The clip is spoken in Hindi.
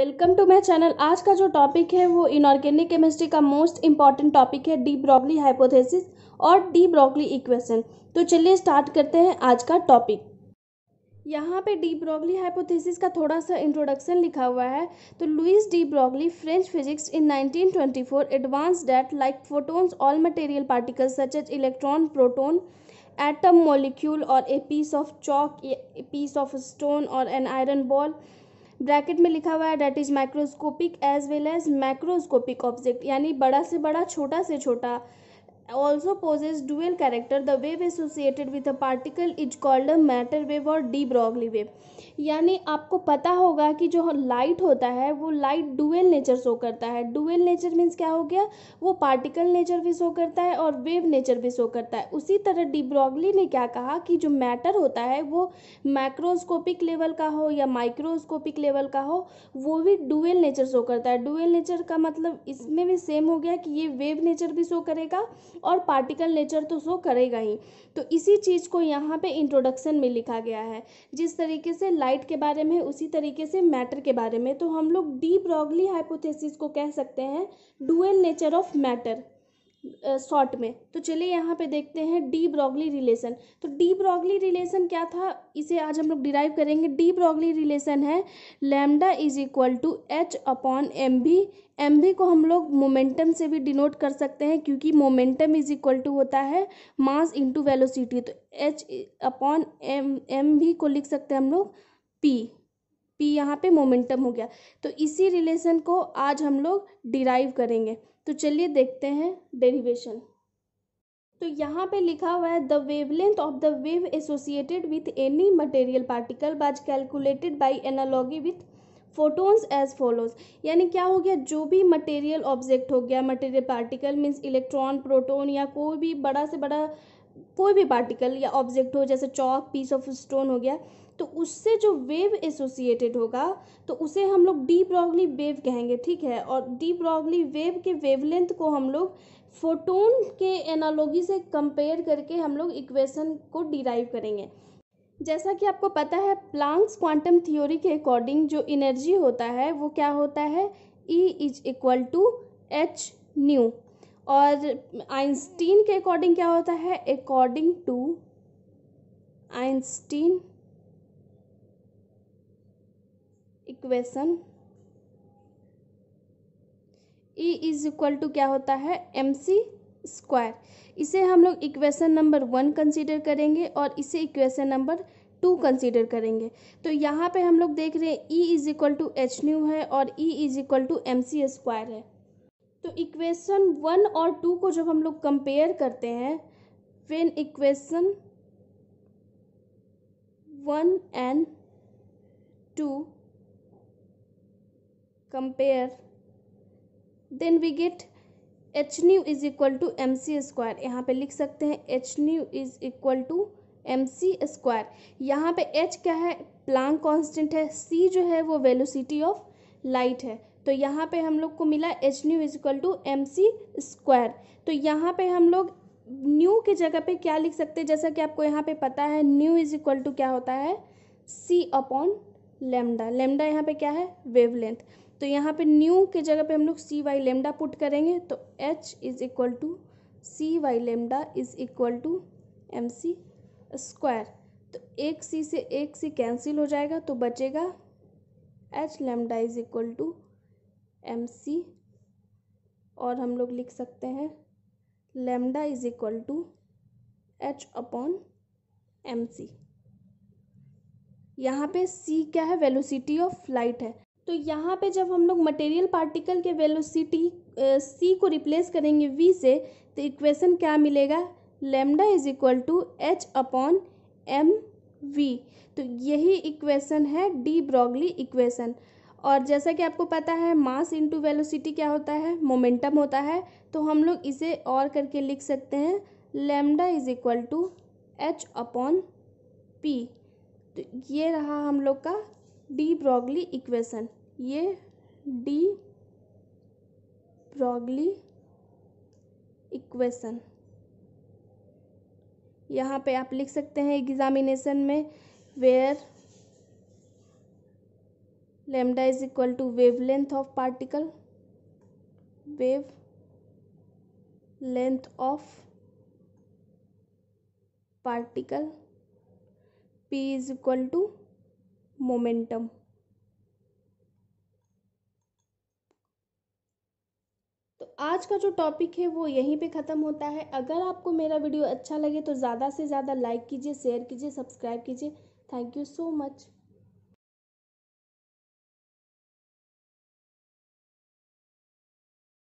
वेलकम टू माई चैनल आज का जो टॉपिक है वो इनऑर्गेनिक केमिस्ट्री का मोस्ट इंपॉर्टेंट टॉपिक है डी ब्रॉकली हाइपोथेसिस और डी ब्रॉगली इक्वेशन तो चलिए स्टार्ट करते हैं आज का टॉपिक यहाँ पे डी ब्रॉगली हाइपोथेसिस का थोड़ा सा इंट्रोडक्शन लिखा हुआ है तो Louis de Broglie French physics in 1924 advance that like photons all material particles such as electron proton atom molecule और a piece of chalk a piece of stone और एन आयरन बॉल ब्रैकेट में लिखा हुआ है that is microscopic as well as macroscopic object यानी बड़ा से बड़ा छोटा से छोटा also possess dual character the wave associated with a particle is called a matter wave or de broglie wave यानी आपको पता होगा कि जो लाइट होता है वो लाइट डुअल नेचर शो करता है डुअल नेचर मीन्स क्या हो गया वो पार्टिकल नेचर भी शो करता है और वेव नेचर भी शो करता है उसी तरह डिब्रॉगली ने क्या कहा कि जो मैटर होता है वो मैक्रोस्कोपिक लेवल का हो या माइक्रोस्कोपिक लेवल का हो वो भी डुअल नेचर शो करता है डुअल नेचर का मतलब इसमें भी सेम हो गया कि ये वेव नेचर भी शो करेगा और पार्टिकल नेचर तो शो करेगा ही तो इसी चीज़ को यहाँ पे इंट्रोडक्शन में लिखा गया है जिस तरीके से लाइट के बारे में उसी तरीके से मैटर के बारे में तो हम लोग डी ब्रॉगली हाइपोथेसिस को कह सकते हैं dual nature of matter short में तो चलिए यहाँ पे देखते हैं डी ब्रॉगली रिलेशन तो डी ब्रॉगली रिलेशन क्या था इसे आज हम लोग डिराइव करेंगे डी ब्रॉगली रिलेशन है lambda is equal to h upon m v m भी को हम लोग मोमेंटम से भी डिनोट कर सकते हैं क्योंकि मोमेंटम इज इक्वल टू होता है मास इंटू वेलोसिटी तो एच अपॉन एम एम भी को लिख सकते हैं हम लोग पी पी यहाँ पे मोमेंटम हो गया तो इसी रिलेशन को आज हम लोग डिराइव करेंगे तो चलिए देखते हैं डेरिवेशन तो यहाँ पे लिखा हुआ है the wavelength of the wave associated with any material particle was calculated by analogy with photons as follows यानी क्या हो गया जो भी मटेरियल ऑब्जेक्ट हो गया material particle means electron proton या कोई भी बड़ा से बड़ा कोई भी पार्टिकल या ऑब्जेक्ट हो जैसे चौक पीस ऑफ स्टोन हो गया तो उससे जो वेव एसोसिएटेड होगा तो उसे हम लोग डी ब्रॉगली वेव कहेंगे ठीक है और डी ब्रॉगली वेव के वेवलेंथ को हम लोग फोटोन के एनालॉगी से कंपेयर करके हम लोग इक्वेशन को डिराइव करेंगे जैसा कि आपको पता है प्लांक्स क्वांटम थियोरी के अकॉर्डिंग जो एनर्जी होता है वो क्या होता है E is equal to h nu और आइंस्टीन के अकॉर्डिंग क्या होता है according to Einstein equation E is equal to क्या होता है एम सी स्क्वायर इसे हम लोग इक्वेशन नंबर वन कंसीडर करेंगे और इसे इक्वेशन नंबर टू कंसीडर करेंगे तो यहाँ पे हम लोग देख रहे हैं E is equal to h nu है और E is equal to m c square है तो इक्वेशन वन और टू को जब हम लोग कंपेयर करते हैं when equation one and two compare then we get h nu is equal to m c square यहाँ पे लिख सकते हैं h nu is equal to m c square यहाँ पे एच क्या है प्लांग कांस्टेंट है सी जो है वो वेलोसिटी ऑफ लाइट है तो यहाँ पे हम लोग को मिला h nu is equal to m c square तो यहाँ पे हम लोग न्यू के जगह पे क्या लिख सकते हैं जैसा कि आपको यहाँ पे पता है न्यू इज इक्वल टू क्या होता है सी अपॉन लेमडा लेमडा यहाँ पे क्या है लेंथ तो यहाँ पे न्यू के जगह पे हम लोग सी वाई लेमडा पुट करेंगे तो H is equal to C Y lambda is equal to m c square तो एक सी से एक सी कैंसिल हो जाएगा तो बचेगा h lambda is equal to m c और हम लोग लिख सकते हैं lambda is equal to h upon m c यहाँ पे सी क्या है वेलोसिटी ऑफ लाइट है तो यहाँ पे जब हम लोग मटेरियल पार्टिकल के वेलोसिटी सी को रिप्लेस करेंगे वी से तो इक्वेशन क्या मिलेगा lambda is equal to h upon m v तो यही इक्वेशन है डी ब्रॉगली इक्वेशन और जैसा कि आपको पता है मास इनटू वेलोसिटी क्या होता है मोमेंटम होता है तो हम लोग इसे और करके लिख सकते हैं lambda is equal to h upon p तो ये रहा हम लोग का डी ब्रॉगली इक्वेशन ये डी ब्रॉगली इक्वेशन यहाँ पे आप लिख सकते हैं एग्जामिनेशन में where lambda is equal to wavelength of particle wavelength of particle p is equal to momentum तो आज का जो टॉपिक है वो यहीं पे ख़त्म होता है अगर आपको मेरा वीडियो अच्छा लगे तो ज़्यादा से ज़्यादा लाइक कीजिए शेयर कीजिए सब्सक्राइब कीजिए थैंक यू सो मच